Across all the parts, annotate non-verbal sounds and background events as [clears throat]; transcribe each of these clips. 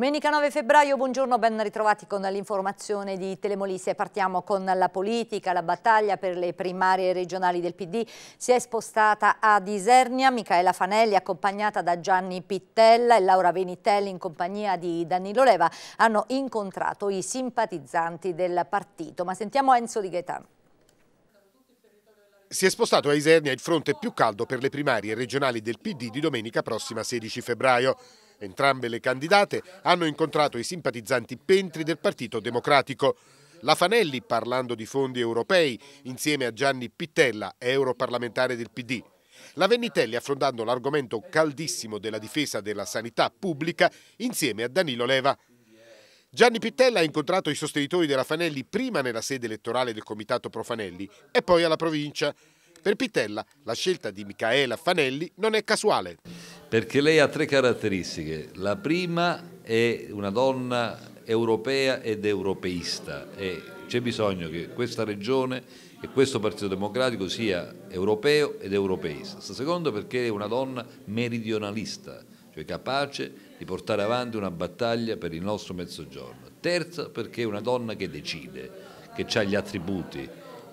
Domenica 9 febbraio, buongiorno, ben ritrovati con l'informazione di Telemolise. Partiamo con la politica, la battaglia per le primarie regionali del PD si è spostata a Disernia, Micaela Fanelli accompagnata da Gianni Pittella e Laura Venitelli in compagnia di Danilo Leva hanno incontrato i simpatizzanti del partito. Ma sentiamo Enzo Di Gaetano. Si è spostato a Isernia il fronte più caldo per le primarie regionali del PD di domenica prossima 16 febbraio. Entrambe le candidate hanno incontrato i simpatizzanti pentri del Partito Democratico. La Fanelli parlando di fondi europei insieme a Gianni Pittella, europarlamentare del PD. La Vennitelli affrontando l'argomento caldissimo della difesa della sanità pubblica insieme a Danilo Leva. Gianni Pittella ha incontrato i sostenitori della Fanelli prima nella sede elettorale del comitato Profanelli e poi alla provincia. Per Pittella la scelta di Micaela Fanelli non è casuale perché lei ha tre caratteristiche. La prima è una donna europea ed europeista e c'è bisogno che questa regione e questo Partito Democratico sia europeo ed europeista. seconda perché è una donna meridionalista, cioè capace di portare avanti una battaglia per il nostro mezzogiorno. Terza perché è una donna che decide, che ha gli attributi,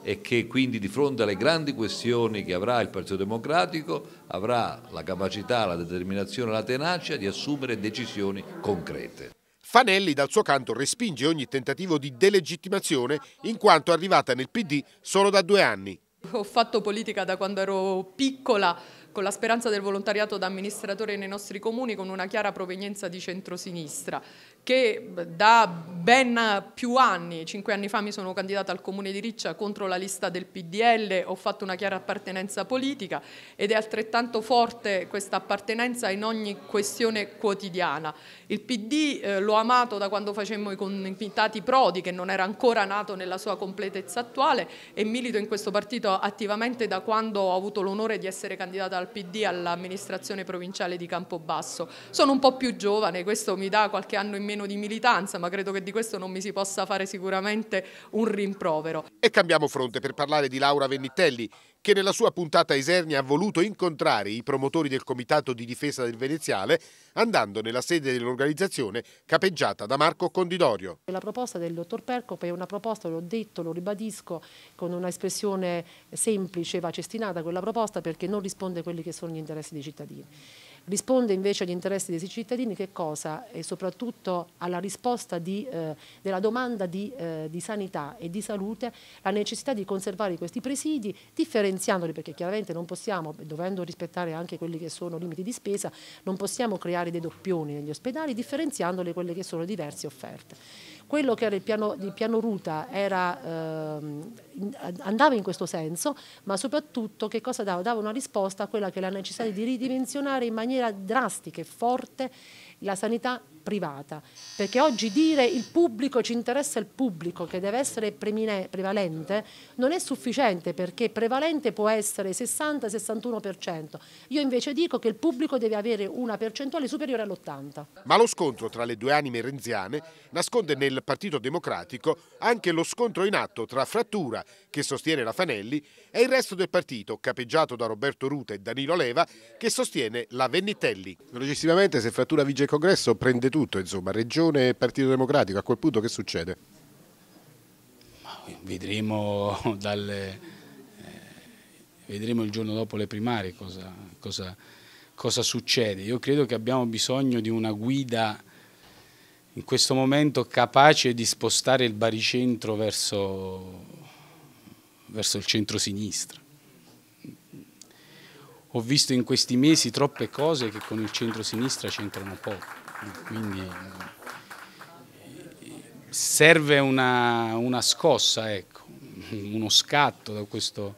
e che quindi di fronte alle grandi questioni che avrà il Partito Democratico avrà la capacità, la determinazione, la tenacia di assumere decisioni concrete. Fanelli dal suo canto respinge ogni tentativo di delegittimazione in quanto è arrivata nel PD solo da due anni. Ho fatto politica da quando ero piccola con la speranza del volontariato da amministratore nei nostri comuni con una chiara provenienza di centrosinistra che da ben più anni, cinque anni fa mi sono candidata al comune di Riccia contro la lista del PDL, ho fatto una chiara appartenenza politica ed è altrettanto forte questa appartenenza in ogni questione quotidiana. Il PD eh, l'ho amato da quando facemmo i comitati Prodi, che non era ancora nato nella sua completezza attuale e milito in questo partito attivamente da quando ho avuto l'onore di essere candidata al PD all'amministrazione provinciale di Campobasso. Sono un po' più giovane, questo mi dà qualche anno in meno meno di militanza, ma credo che di questo non mi si possa fare sicuramente un rimprovero. E cambiamo fronte per parlare di Laura Vennitelli, che nella sua puntata Isernia ha voluto incontrare i promotori del Comitato di Difesa del Veneziale andando nella sede dell'organizzazione capeggiata da Marco Condidorio. La proposta del dottor Percop è una proposta, l'ho detto, lo ribadisco, con una espressione semplice, va cestinata quella proposta perché non risponde a quelli che sono gli interessi dei cittadini risponde invece agli interessi dei cittadini che cosa? E soprattutto alla risposta di, eh, della domanda di, eh, di, sanità e di salute, la necessità di conservare questi presidi, differenziandoli perché chiaramente non possiamo, dovendo rispettare anche quelli che sono limiti di spesa, non possiamo creare dei doppioni negli ospedali, differenziandoli quelle che sono diverse offerte. Quello che era il piano, il piano Ruta era, ehm, andava in questo senso, ma soprattutto che cosa dava? Dava una risposta a quella che è la necessità di ridimensionare in maniera drastica e forte la sanità privata, perché oggi dire il pubblico ci interessa il pubblico che deve essere prevalente non è sufficiente perché prevalente può essere 60-61%. Io invece dico che il pubblico deve avere una percentuale superiore all'80%. Ma lo scontro tra le due anime renziane nasconde nel Partito Democratico anche lo scontro in atto tra Frattura, che sostiene la Fanelli, e il resto del partito, capeggiato da Roberto Ruta e Danilo Leva, che sostiene la Vennitelli. Velocissimamente, se Frattura vige il congresso, prende tutto tutto, insomma, Regione e Partito Democratico, a quel punto che succede? Vedremo, [laughs] dalle, eh, vedremo il giorno dopo le primarie cosa, cosa, cosa succede. Io credo che abbiamo bisogno di una guida in questo momento capace di spostare il baricentro verso, verso il centro-sinistra. Ho visto in questi mesi troppe cose che con il centro-sinistra c'entrano poco. Quindi serve una, una scossa, ecco, uno scatto da questo,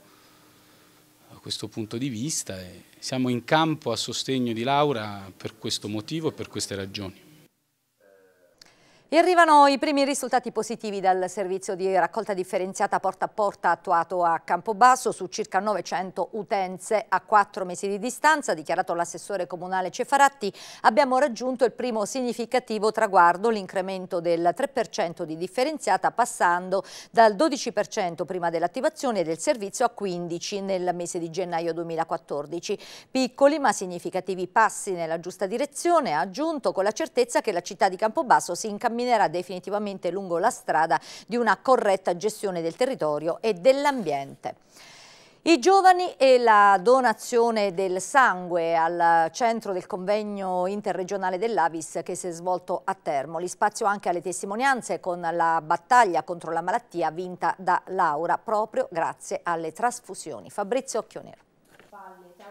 da questo punto di vista. E siamo in campo a sostegno di Laura per questo motivo e per queste ragioni. E arrivano i primi risultati positivi dal servizio di raccolta differenziata porta a porta attuato a Campobasso su circa 900 utenze a quattro mesi di distanza, dichiarato l'assessore comunale Cefaratti, abbiamo raggiunto il primo significativo traguardo, l'incremento del 3% di differenziata passando dal 12% prima dell'attivazione del servizio a 15% nel mese di gennaio 2014. Piccoli ma significativi passi nella giusta direzione, ha aggiunto con la certezza che la città di Campobasso si incammina camminerà definitivamente lungo la strada di una corretta gestione del territorio e dell'ambiente. I giovani e la donazione del sangue al centro del convegno interregionale dell'Avis che si è svolto a Termoli. Spazio anche alle testimonianze con la battaglia contro la malattia vinta da Laura proprio grazie alle trasfusioni. Fabrizio Occhionero.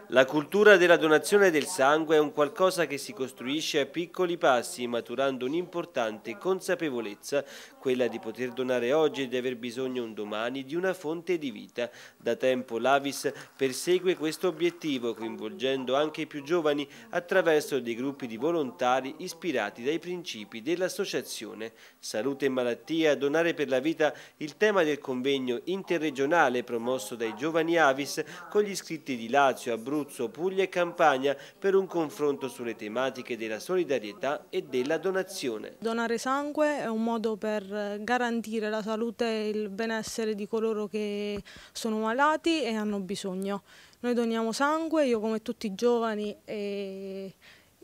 La cultura della donazione del sangue è un qualcosa che si costruisce a piccoli passi, maturando un'importante consapevolezza quella di poter donare oggi e di aver bisogno un domani di una fonte di vita. Da tempo l'Avis persegue questo obiettivo, coinvolgendo anche i più giovani attraverso dei gruppi di volontari ispirati dai principi dell'associazione. Salute e malattia, donare per la vita, il tema del convegno interregionale promosso dai giovani Avis con gli iscritti di Lazio, Abruzzo, Puglia e Campania per un confronto sulle tematiche della solidarietà e della donazione. Donare sangue è un modo per eh, garantire la salute e il benessere di coloro che sono malati e hanno bisogno. Noi doniamo sangue, io come tutti i giovani e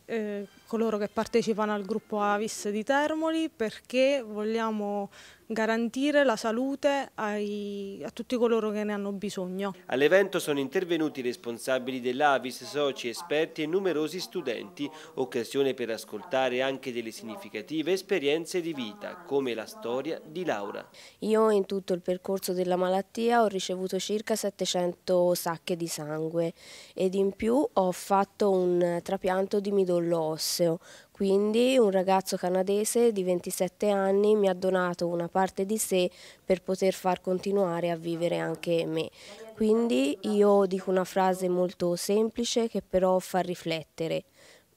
eh, coloro che partecipano al gruppo Avis di Termoli perché vogliamo garantire la salute ai, a tutti coloro che ne hanno bisogno. All'evento sono intervenuti i responsabili dell'Avis, soci, esperti e numerosi studenti, occasione per ascoltare anche delle significative esperienze di vita, come la storia di Laura. Io in tutto il percorso della malattia ho ricevuto circa 700 sacche di sangue ed in più ho fatto un trapianto di midollo osseo, quindi un ragazzo canadese di 27 anni mi ha donato una parte di sé per poter far continuare a vivere anche me. Quindi io dico una frase molto semplice che però fa riflettere.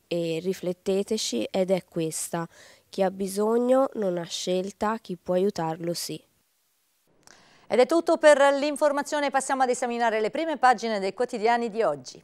E rifletteteci ed è questa. Chi ha bisogno non ha scelta, chi può aiutarlo sì. Ed è tutto per l'informazione, passiamo ad esaminare le prime pagine dei quotidiani di oggi.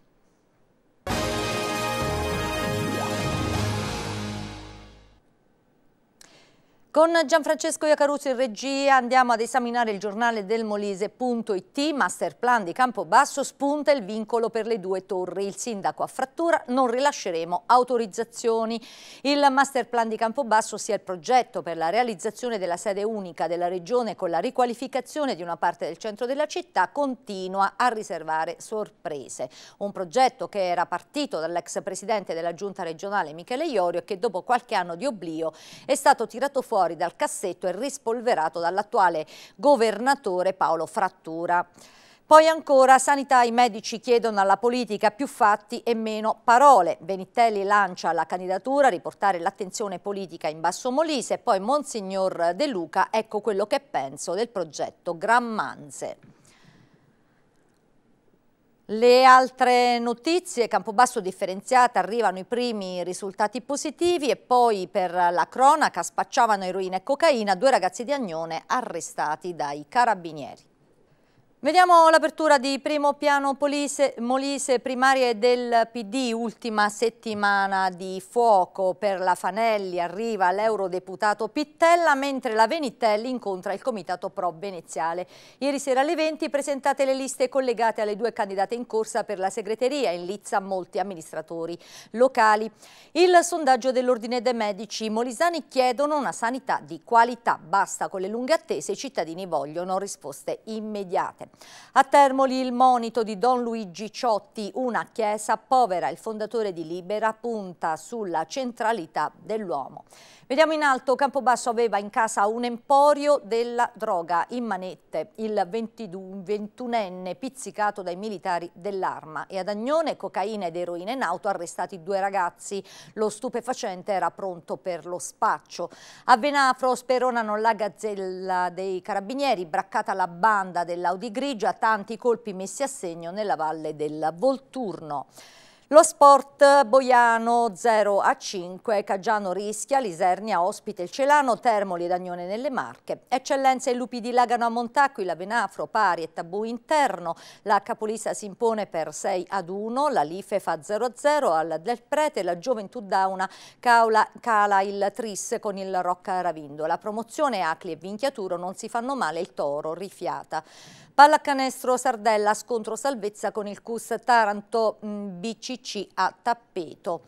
Con Gianfrancesco Iacaruzzi in regia andiamo ad esaminare il giornale del Molise.it, master plan di Campobasso spunta il vincolo per le due torri, il sindaco a frattura non rilasceremo autorizzazioni. Il master plan di Campobasso sia il progetto per la realizzazione della sede unica della regione con la riqualificazione di una parte del centro della città continua a riservare sorprese. Un progetto che era partito dall'ex presidente della giunta regionale Michele Iorio e che dopo qualche anno di oblio è stato tirato fuori fuori dal cassetto e rispolverato dall'attuale governatore Paolo Frattura. Poi ancora, sanità i medici chiedono alla politica più fatti e meno parole. Benitelli lancia la candidatura, riportare l'attenzione politica in Basso Molise e poi Monsignor De Luca, ecco quello che penso del progetto Grammanze. Le altre notizie, Campobasso differenziata, arrivano i primi risultati positivi e poi per la cronaca spacciavano eroina e cocaina due ragazzi di Agnone arrestati dai carabinieri. Vediamo l'apertura di primo piano Polise, Molise primarie del PD, ultima settimana di fuoco per la Fanelli, arriva l'eurodeputato Pittella, mentre la Venitelli incontra il comitato pro veneziale. Ieri sera alle 20 presentate le liste collegate alle due candidate in corsa per la segreteria, in lizza molti amministratori locali. Il sondaggio dell'Ordine dei Medici, i molisani chiedono una sanità di qualità, basta con le lunghe attese, i cittadini vogliono risposte immediate. A Termoli il monito di Don Luigi Ciotti, una chiesa povera, il fondatore di Libera, punta sulla centralità dell'uomo. Vediamo in alto, Campobasso aveva in casa un emporio della droga in manette, il 22, 21enne pizzicato dai militari dell'arma e ad Agnone cocaina ed eroina in auto arrestati due ragazzi. Lo stupefacente era pronto per lo spaccio. A Venafro speronano la gazzella dei carabinieri, braccata la banda dell'Audi dell'Audigrì grigia, tanti colpi messi a segno nella valle del Volturno. Lo sport Boiano 0 a 5, Caggiano rischia, Lisernia ospite il Celano, Termoli ed Agnone nelle Marche. Eccellenza i lupi dilagano a la Venafro pari e tabù interno. La Capolista si impone per 6 ad 1, la Life fa 0 a 0 al Del Prete, la Gioventù Dauna caula, cala il Tris con il Rocca Ravindo. La promozione Acli e Vinchiaturo non si fanno male, il Toro rifiata. Pallacanestro Sardella, scontro salvezza con il CUS Taranto mm, BCC a tappeto.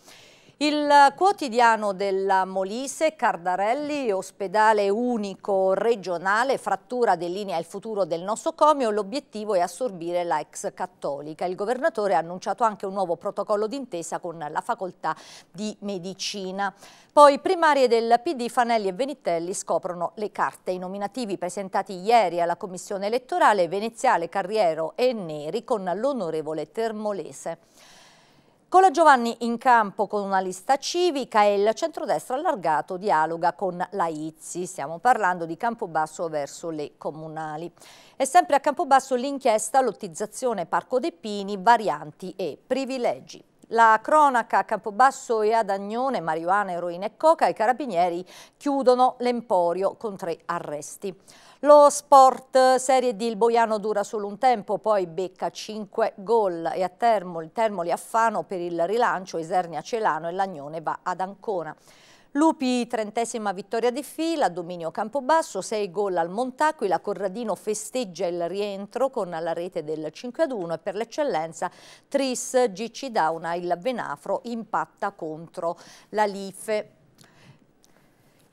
Il quotidiano della Molise, Cardarelli, ospedale unico regionale, frattura delinea il futuro del nosocomio, l'obiettivo è assorbire la ex cattolica. Il governatore ha annunciato anche un nuovo protocollo d'intesa con la facoltà di medicina. Poi primarie del PD, Fanelli e Venitelli scoprono le carte. I nominativi presentati ieri alla commissione elettorale, Veneziale, Carriero e Neri con l'onorevole Termolese. Cola Giovanni in campo con una lista civica e il centrodestra allargato dialoga con la Izzi. Stiamo parlando di Campobasso verso le comunali. E sempre a Campobasso l'inchiesta, lottizzazione Parco dei Pini, varianti e privilegi. La cronaca a Campobasso e ad Agnone, marijuana, eroina e coca, i carabinieri chiudono l'emporio con tre arresti. Lo sport Serie di il Boiano dura solo un tempo, poi becca 5 gol e a Termoli, Termoli a Fano per il rilancio, Esernia Celano e Lagnone va ad Ancona. Lupi, trentesima vittoria di fila, dominio Campobasso, 6 gol al Montaquila, Corradino festeggia il rientro con la rete del 5 ad 1 e per l'eccellenza Tris Gicci Dauna, il Venafro, impatta contro la Life.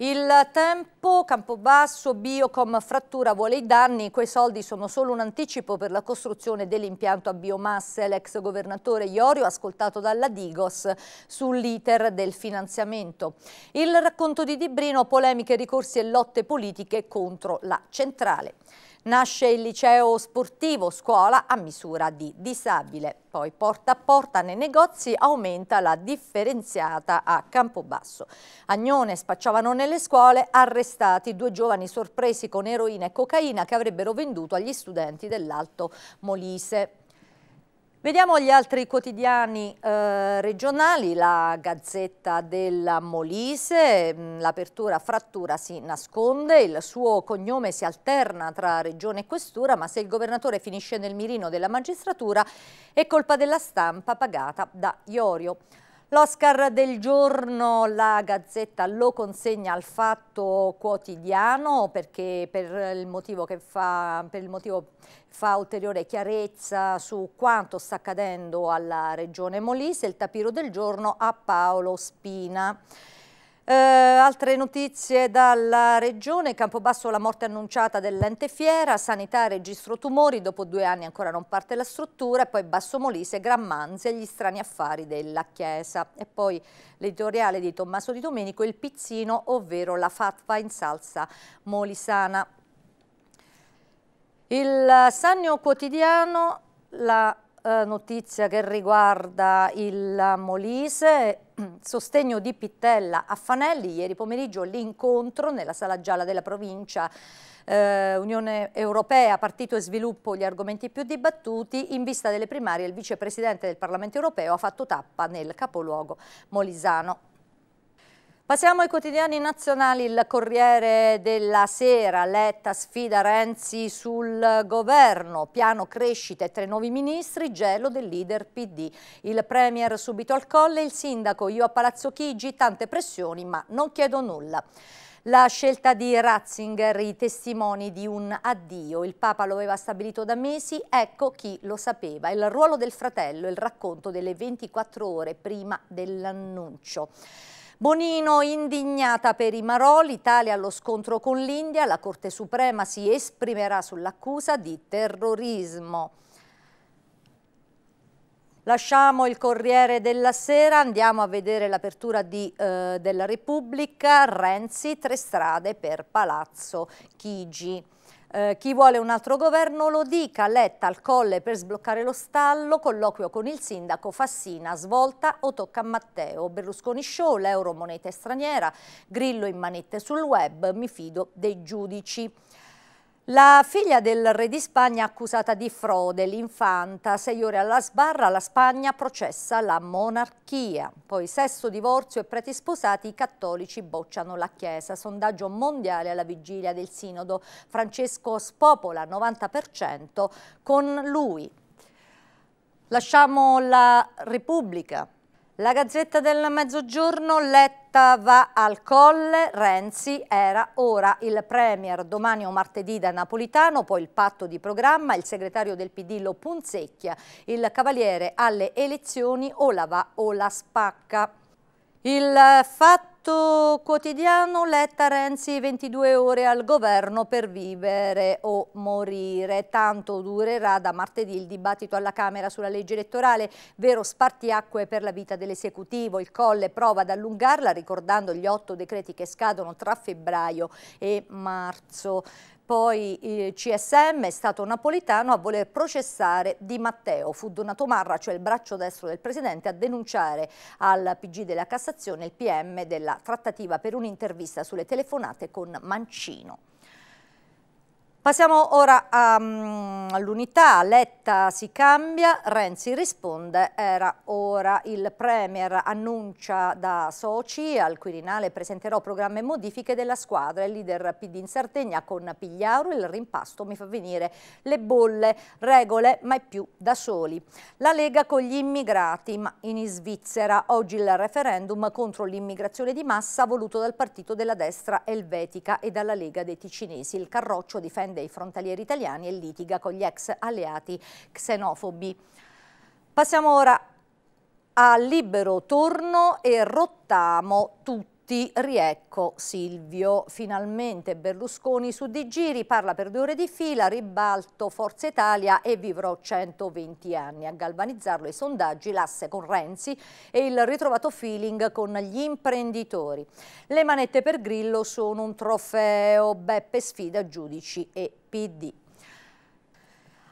Il tempo, Campobasso, Biocom, Frattura vuole i danni, quei soldi sono solo un anticipo per la costruzione dell'impianto a biomasse. L'ex governatore Iorio ascoltato dalla Digos sull'iter del finanziamento. Il racconto di Dibrino, polemiche, ricorsi e lotte politiche contro la centrale. Nasce il liceo sportivo, scuola a misura di disabile. Poi porta a porta nei negozi aumenta la differenziata a Campobasso. Agnone spacciavano nelle scuole arrestati due giovani sorpresi con eroina e cocaina che avrebbero venduto agli studenti dell'Alto Molise. Vediamo gli altri quotidiani eh, regionali, la Gazzetta del Molise, mm, l'apertura frattura si nasconde, il suo cognome si alterna tra regione e questura, ma se il governatore finisce nel mirino della magistratura è colpa della stampa pagata da Iorio. L'Oscar del giorno la Gazzetta lo consegna al Fatto Quotidiano perché per il motivo che fa, motivo fa ulteriore chiarezza su quanto sta accadendo alla Regione Molise, il tapiro del giorno a Paolo Spina. Eh, altre notizie dalla regione, Campobasso la morte annunciata dell'ente fiera, sanità registro tumori, dopo due anni ancora non parte la struttura, e poi Basso Molise, Gran Manzia e gli strani affari della Chiesa. E poi l'editoriale di Tommaso Di Domenico, il pizzino, ovvero la fatva in salsa molisana. Il Sannio Quotidiano, la eh, notizia che riguarda il Molise, [clears throat] sostegno di Pittella a Fanelli, ieri pomeriggio l'incontro nella sala gialla della provincia eh, Unione Europea, Partito e Sviluppo, gli argomenti più dibattuti, in vista delle primarie il vicepresidente del Parlamento Europeo ha fatto tappa nel capoluogo molisano. Passiamo ai quotidiani nazionali, il Corriere della Sera, Letta sfida Renzi sul governo, piano crescita e tre nuovi ministri, gelo del leader PD. Il Premier subito al colle, il sindaco io a Palazzo Chigi, tante pressioni ma non chiedo nulla. La scelta di Ratzinger, i testimoni di un addio, il Papa lo aveva stabilito da mesi, ecco chi lo sapeva, il ruolo del fratello, il racconto delle 24 ore prima dell'annuncio. Bonino indignata per i Marò, l'Italia allo scontro con l'India, la Corte Suprema si esprimerà sull'accusa di terrorismo. Lasciamo il Corriere della Sera, andiamo a vedere l'apertura eh, della Repubblica, Renzi, tre strade per Palazzo Chigi. Eh, chi vuole un altro governo lo dica, letta al colle per sbloccare lo stallo, colloquio con il sindaco, Fassina, svolta o tocca a Matteo, Berlusconi show, l'euro moneta straniera, Grillo in manette sul web, mi fido dei giudici. La figlia del re di Spagna accusata di frode, l'infanta, sei ore alla sbarra, la Spagna processa la monarchia. Poi sesso, divorzio e preti sposati, i cattolici bocciano la Chiesa. Sondaggio mondiale alla vigilia del sinodo. Francesco spopola 90% con lui. Lasciamo la Repubblica. La Gazzetta del Mezzogiorno, Letta va al colle, Renzi era ora il Premier, domani o martedì da Napolitano, poi il patto di programma, il segretario del PD lo punzecchia, il cavaliere alle elezioni o la va o la spacca. Il fatto fatto quotidiano, Letta Renzi 22 ore al governo per vivere o morire. Tanto durerà da martedì il dibattito alla Camera sulla legge elettorale, vero spartiacque per la vita dell'esecutivo. Il Colle prova ad allungarla ricordando gli otto decreti che scadono tra febbraio e marzo. Poi il CSM è stato Napolitano a voler processare Di Matteo. Fu Donato Marra, cioè il braccio destro del Presidente, a denunciare al PG della Cassazione il PM della trattativa per un'intervista sulle telefonate con Mancino. Passiamo ora mm, all'unità, Letta si cambia, Renzi risponde, era ora il Premier annuncia da soci, al Quirinale presenterò programmi e modifiche della squadra, il leader PD in Sardegna con Pigliauro, il rimpasto mi fa venire le bolle, regole mai più da soli. La Lega con gli immigrati, ma in Svizzera oggi il referendum contro l'immigrazione di massa voluto dal partito della destra elvetica e dalla Lega dei Ticinesi, il Carroccio difende difende i frontalieri italiani e litiga con gli ex alleati xenofobi. Passiamo ora a libero torno e rottamo tutto ti riecco Silvio, finalmente Berlusconi su di giri, parla per due ore di fila, ribalto Forza Italia e vivrò 120 anni. A galvanizzarlo i sondaggi, l'asse con Renzi e il ritrovato feeling con gli imprenditori. Le manette per Grillo sono un trofeo, Beppe sfida giudici e PD.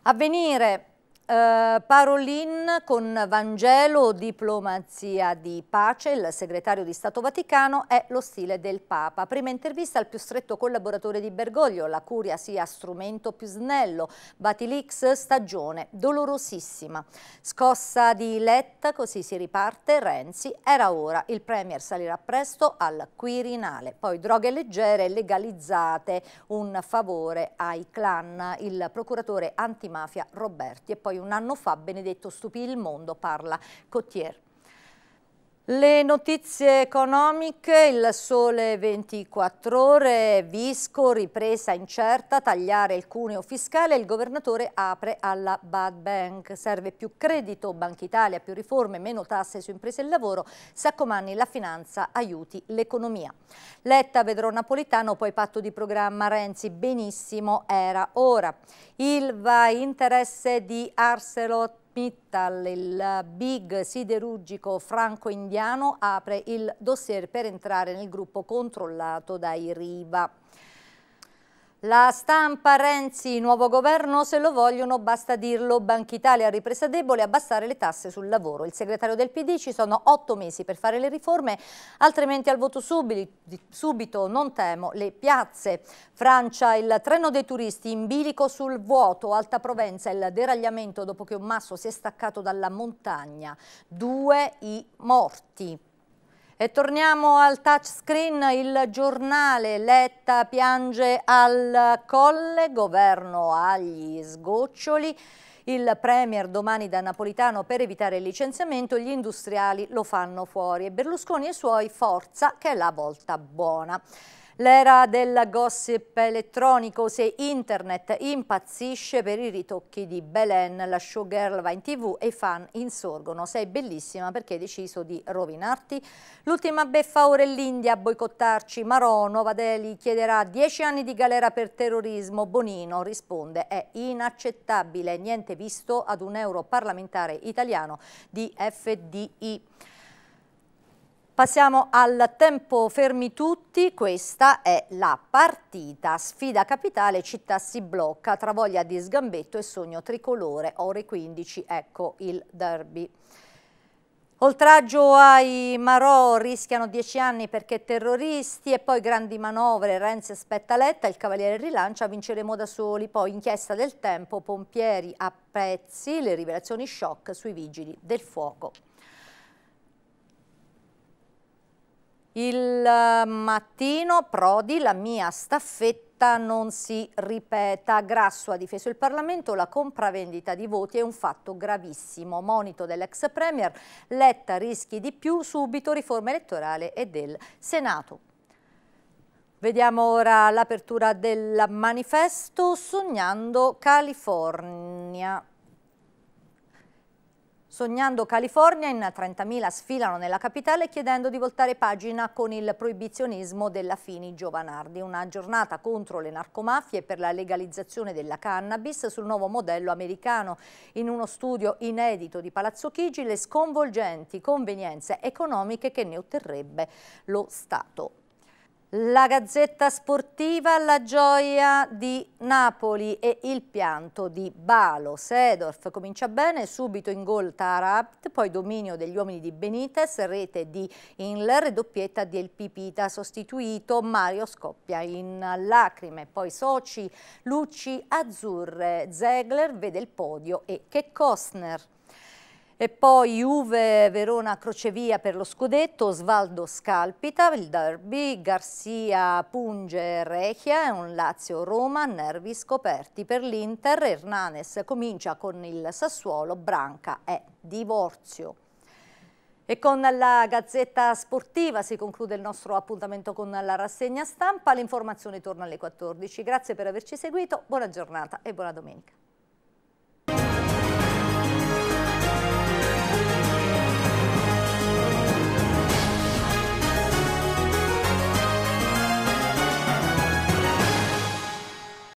Avvenire eh, Parolin con Vangelo, diplomazia di pace, il segretario di Stato Vaticano è lo stile del Papa. Prima intervista al più stretto collaboratore di Bergoglio, la curia sia strumento più snello, Batilix stagione dolorosissima. Scossa di Letta, così si riparte, Renzi, era ora, il Premier salirà presto al Quirinale. Poi droghe leggere legalizzate, un favore ai clan, il procuratore antimafia Roberti e poi un un anno fa Benedetto stupì il mondo, parla Cottier. Le notizie economiche, il sole 24 ore, Visco, ripresa incerta, tagliare il cuneo fiscale, il governatore apre alla Bad Bank. Serve più credito, Banca Italia, più riforme, meno tasse su imprese e lavoro, Saccomanni la finanza, aiuti l'economia. Letta vedrò Napolitano, poi patto di programma Renzi, benissimo, era ora. Ilva, interesse di Arcelot Mittal, il big siderurgico franco-indiano, apre il dossier per entrare nel gruppo controllato dai Riva. La stampa Renzi, nuovo governo, se lo vogliono basta dirlo, Banca Italia ripresa debole, abbassare le tasse sul lavoro. Il segretario del PD ci sono otto mesi per fare le riforme, altrimenti al voto subito, non temo, le piazze. Francia, il treno dei turisti in bilico sul vuoto, Alta Provenza, il deragliamento dopo che un masso si è staccato dalla montagna. Due i morti. E torniamo al touchscreen, il giornale Letta piange al colle, governo agli sgoccioli. Il Premier domani da Napolitano per evitare il licenziamento, gli industriali lo fanno fuori e Berlusconi e i suoi forza che è la volta buona. L'era del gossip elettronico, se internet impazzisce per i ritocchi di Belen, la showgirl va in tv e i fan insorgono. Sei bellissima perché hai deciso di rovinarti? L'ultima beffa ora è l'India a boicottarci. Marò Novadeli chiederà 10 anni di galera per terrorismo. Bonino risponde è inaccettabile, niente visto ad un europarlamentare italiano di FDI. Passiamo al tempo fermi tutti, questa è la partita. Sfida capitale, città si blocca tra voglia di sgambetto e sogno tricolore, ore 15, ecco il derby. Oltraggio ai Marò, rischiano 10 anni perché terroristi e poi grandi manovre, Renzi aspetta Letta, il Cavaliere rilancia, vinceremo da soli, poi inchiesta del tempo, pompieri a pezzi, le rivelazioni shock sui vigili del fuoco. Il mattino Prodi, la mia staffetta non si ripeta. Grasso ha difeso il Parlamento, la compravendita di voti è un fatto gravissimo. Monito dell'ex Premier, Letta rischi di più, subito riforma elettorale e del Senato. Vediamo ora l'apertura del manifesto Sognando California. Sognando California, in 30.000 sfilano nella capitale chiedendo di voltare pagina con il proibizionismo della Fini Giovanardi. Una giornata contro le narcomafie per la legalizzazione della cannabis sul nuovo modello americano. In uno studio inedito di Palazzo Chigi le sconvolgenti convenienze economiche che ne otterrebbe lo Stato. La Gazzetta Sportiva, la gioia di Napoli e il pianto di Balo. Sedorf comincia bene, subito in gol Tarabt, poi dominio degli uomini di Benitez, rete di Inler doppietta di El Pipita, sostituito Mario scoppia in lacrime. Poi Soci, luci azzurre, Zegler vede il podio e Che Kostner. E poi Juve Verona Crocevia per lo scudetto, Osvaldo Scalpita, il derby, Garzia Punge Rechia e un Lazio Roma, nervi scoperti per l'Inter, Hernanes comincia con il Sassuolo, Branca è divorzio. E con la Gazzetta Sportiva si conclude il nostro appuntamento con la rassegna stampa. Le informazioni tornano alle 14. Grazie per averci seguito, buona giornata e buona domenica.